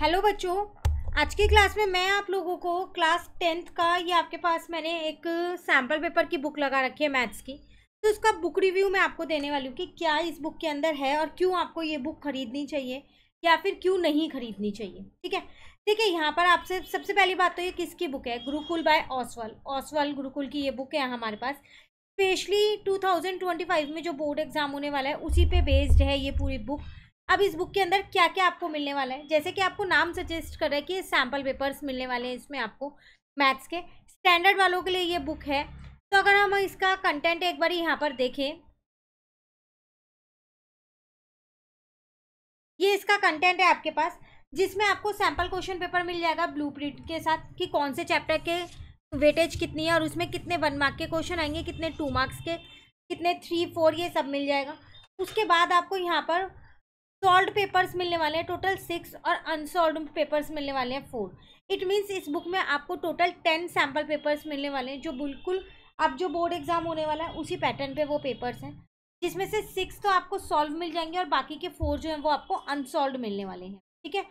hello बच्चों आज की क्लास में मैं आप लोगों को क्लास टेंथ का ये आपके पास मैंने एक सैम्पल पेपर की बुक लगा रखी है मैथ्स की तो उसका बुक रिव्यू मैं आपको देने वाली हूँ कि क्या इस बुक के अंदर है और क्यों आपको ये बुक खरीदनी चाहिए या फिर क्यों नहीं खरीदनी चाहिए ठीक है ठीक है यहाँ पर आपसे सबसे पहली बात तो ये किसकी बुक है गुरुकुल बाय ऑसवल ऑसवल गुरुकुल की ये बुक है हमारे पास स्पेशली 2025 में जो बोर्ड एग्ज़ाम होने वाला है उसी पे बेस्ड है ये पूरी बुक अब इस बुक के अंदर क्या क्या आपको मिलने वाला है जैसे कि आपको नाम सजेस्ट कर रहा है कि सैम्पल पेपर्स मिलने वाले हैं इसमें आपको मैथ्स के स्टैंडर्ड वालों के लिए ये बुक है तो अगर हम इसका कंटेंट एक बार यहाँ पर देखें ये इसका कंटेंट है आपके पास जिसमें आपको सैम्पल क्वेश्चन पेपर मिल जाएगा ब्लू के साथ कि कौन से चैप्टर के वेटेज कितनी है और उसमें कितने वन मार्क के क्वेश्चन आएंगे कितने टू मार्क्स के कितने थ्री फोर ये सब मिल जाएगा उसके बाद आपको यहाँ पर सॉल्ड पेपर्स मिलने वाले हैं टोटल सिक्स और अनसॉल्ड पेपर्स मिलने वाले हैं फोर इट मीन्स इस बुक में आपको टोटल टेन सैम्पल पेपर्स मिलने वाले हैं जो बिल्कुल अब जो बोर्ड एग्जाम होने वाला है उसी पैटर्न पे वो पेपर्स हैं जिसमें से सिक्स तो आपको सॉल्व मिल जाएंगे और बाकी के फोर जो हैं वो आपको अनसॉल्व मिलने वाले हैं ठीक है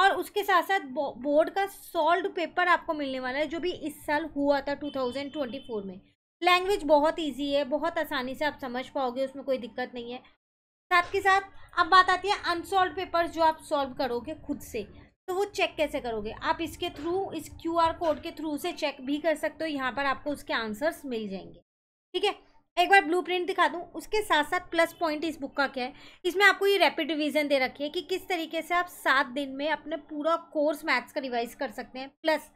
और उसके साथ साथ बोर्ड का सॉल्व पेपर आपको मिलने वाला है जो भी इस साल हुआ था 2024 में लैंग्वेज बहुत इजी है बहुत आसानी से आप समझ पाओगे उसमें कोई दिक्कत नहीं है साथ के साथ अब बात आती है अनसॉल्व पेपर जो आप सॉल्व करोगे खुद से तो वो चेक कैसे करोगे आप इसके थ्रू इस क्यू आर कोड के थ्रू से चेक भी कर सकते हो यहाँ पर आपको उसके आंसर्स मिल जाएंगे ठीक है एक बार ब्लू प्रिंट दिखा दूँ उसके साथ साथ प्लस पॉइंट इस बुक का क्या है इसमें आपको ये रैपिड रिविजन दे रखी है कि किस तरीके से आप सात दिन में अपने पूरा कोर्स मैथ्स का रिवाइज कर सकते हैं प्लस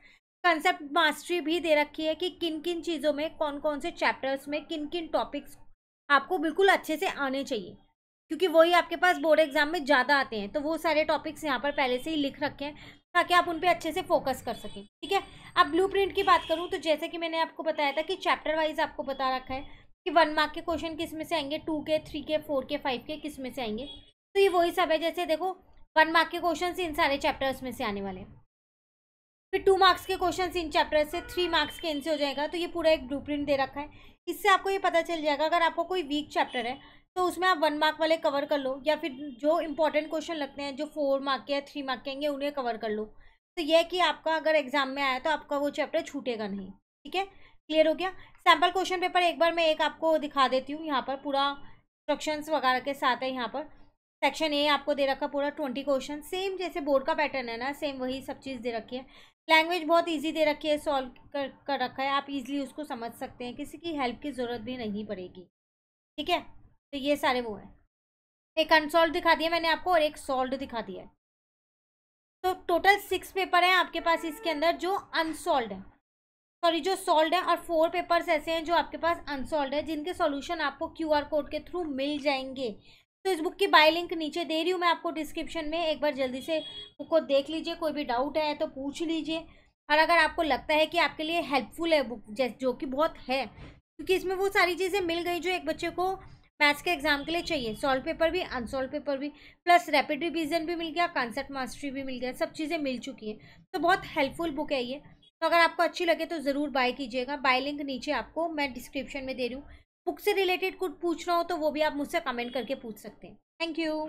कंसेप्ट मास्टरी भी दे रखी है कि किन किन चीज़ों में कौन कौन से चैप्टर्स में किन किन टॉपिक्स आपको बिल्कुल अच्छे से आने चाहिए क्योंकि वही आपके पास बोर्ड एग्जाम में ज़्यादा आते हैं तो वो सारे टॉपिक्स यहाँ पर पहले से ही लिख रखे हैं ताकि आप उन पर अच्छे से फोकस कर सकें ठीक है अब ब्लू की बात करूँ तो जैसे कि मैंने आपको बताया था कि चैप्टर वाइज आपको बता रखा है कि वन मार्क के क्वेश्चन किस में से आएंगे टू के थ्री के फोर के फाइव के किस में से आएंगे तो ये वही सब है जैसे देखो वन मार्क के क्वेश्चन इन सारे चैप्टर्स में से आने वाले हैं फिर टू मार्क्स के क्वेश्चन इन चैप्टर से थ्री मार्क्स के इनसे हो जाएगा तो ये पूरा एक ब्लू दे रखा है इससे आपको ये पता चल जाएगा अगर आपको कोई वीक चैप्टर है तो उसमें आप वन मार्क वाले कवर कर लो या फिर जो इंपॉर्टेंट क्वेश्चन लगते हैं जो फोर मार्क के या थ्री मार्क के होंगे उन्हें कवर कर लो तो यह कि आपका अगर एग्जाम में आया तो आपका वो चैप्टर छूटेगा नहीं ठीक है क्लियर हो गया सैम्पल क्वेश्चन पेपर एक बार मैं एक आपको दिखा देती हूँ यहाँ पर पूरा इंस्ट्रक्शंस वगैरह के साथ है यहाँ पर सेक्शन ए आपको दे रखा पूरा ट्वेंटी क्वेश्चन सेम जैसे बोर्ड का पैटर्न है ना सेम वही सब चीज़ दे रखी है लैंग्वेज बहुत इजी दे रखी है सॉल्व कर कर रखा है आप इजीली उसको समझ सकते हैं किसी की हेल्प की ज़रूरत भी नहीं पड़ेगी ठीक है तो ये सारे वो हैं एक अनसॉल्व दिखा दिया मैंने आपको और एक सॉल्व दिखा दिया है तो टोटल सिक्स पेपर हैं आपके पास इसके अंदर जो अनसॉल्व है सॉरी जो सॉल्व है और फोर पेपर्स ऐसे हैं जो आपके पास अनसॉल्व है जिनके सॉल्यूशन आपको क्यूआर कोड के थ्रू मिल जाएंगे तो इस बुक की बाय लिंक नीचे दे रही हूँ मैं आपको डिस्क्रिप्शन में एक बार जल्दी से बुक को देख लीजिए कोई भी डाउट है तो पूछ लीजिए और अगर आपको लगता है कि आपके लिए हेल्पफुल है बुक जो कि बहुत है क्योंकि इसमें वो सारी चीज़ें मिल गई जो एक बच्चे को मैथ्स के एग्जाम के लिए चाहिए सॉल्व पेपर भी अनसॉल्व पेपर भी प्लस रैपिड रिवीजन भी मिल गया कॉन्सेप्ट मास्टरी भी मिल गया सब चीज़ें मिल चुकी हैं तो बहुत हेल्पफुल बुक है ये तो अगर आपको अच्छी लगे तो ज़रूर बाय कीजिएगा बाय लिंक नीचे आपको मैं डिस्क्रिप्शन में दे रही हूँ बुक से रिलेटेड कुछ पूछना हो तो वो भी आप मुझसे कमेंट करके पूछ सकते हैं थैंक यू